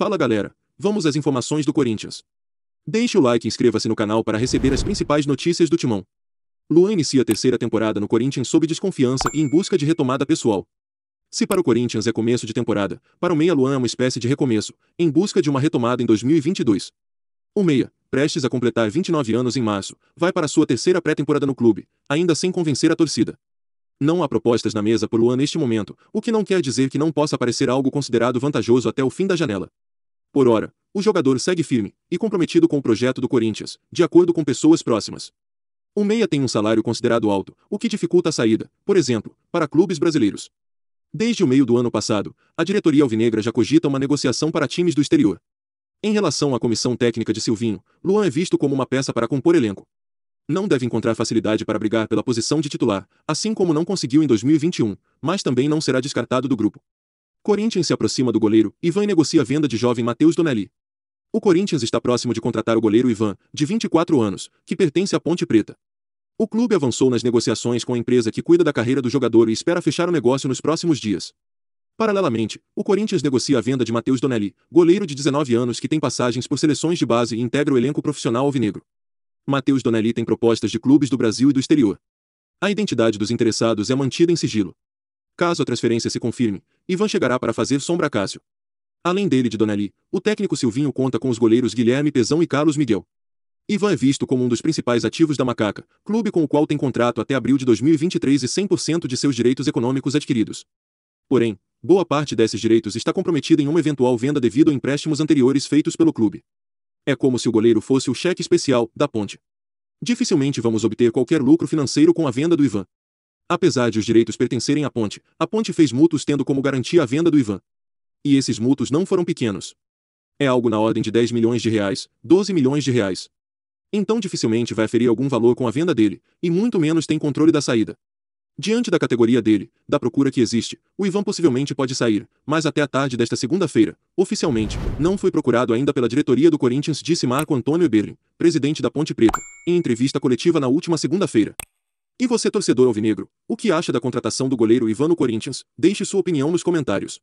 Fala galera, vamos às informações do Corinthians. Deixe o like e inscreva-se no canal para receber as principais notícias do Timão. Luan inicia a terceira temporada no Corinthians sob desconfiança e em busca de retomada pessoal. Se para o Corinthians é começo de temporada, para o Meia Luan é uma espécie de recomeço, em busca de uma retomada em 2022. O Meia, prestes a completar 29 anos em março, vai para sua terceira pré-temporada no clube, ainda sem convencer a torcida. Não há propostas na mesa por Luan neste momento, o que não quer dizer que não possa aparecer algo considerado vantajoso até o fim da janela. Por hora, o jogador segue firme e comprometido com o projeto do Corinthians, de acordo com pessoas próximas. O meia tem um salário considerado alto, o que dificulta a saída, por exemplo, para clubes brasileiros. Desde o meio do ano passado, a diretoria alvinegra já cogita uma negociação para times do exterior. Em relação à comissão técnica de Silvinho, Luan é visto como uma peça para compor elenco. Não deve encontrar facilidade para brigar pela posição de titular, assim como não conseguiu em 2021, mas também não será descartado do grupo. Corinthians se aproxima do goleiro, Ivan e negocia a venda de jovem Matheus Donelli. O Corinthians está próximo de contratar o goleiro Ivan, de 24 anos, que pertence à Ponte Preta. O clube avançou nas negociações com a empresa que cuida da carreira do jogador e espera fechar o negócio nos próximos dias. Paralelamente, o Corinthians negocia a venda de Matheus Donelli, goleiro de 19 anos que tem passagens por seleções de base e integra o elenco profissional alvinegro. Matheus Donelli tem propostas de clubes do Brasil e do exterior. A identidade dos interessados é mantida em sigilo. Caso a transferência se confirme, Ivan chegará para fazer sombra a Cássio. Além dele de Donali, o técnico Silvinho conta com os goleiros Guilherme Pezão e Carlos Miguel. Ivan é visto como um dos principais ativos da Macaca, clube com o qual tem contrato até abril de 2023 e 100% de seus direitos econômicos adquiridos. Porém, boa parte desses direitos está comprometida em uma eventual venda devido a empréstimos anteriores feitos pelo clube. É como se o goleiro fosse o cheque especial da ponte. Dificilmente vamos obter qualquer lucro financeiro com a venda do Ivan. Apesar de os direitos pertencerem à ponte, a ponte fez mútuos tendo como garantia a venda do Ivan. E esses mútuos não foram pequenos. É algo na ordem de 10 milhões de reais, 12 milhões de reais. Então dificilmente vai ferir algum valor com a venda dele, e muito menos tem controle da saída. Diante da categoria dele, da procura que existe, o Ivan possivelmente pode sair, mas até a tarde desta segunda-feira, oficialmente, não foi procurado ainda pela diretoria do Corinthians, disse Marco Antônio Eberlin, presidente da Ponte Preta, em entrevista coletiva na última segunda-feira. E você torcedor alvinegro, o que acha da contratação do goleiro Ivan no Corinthians? Deixe sua opinião nos comentários.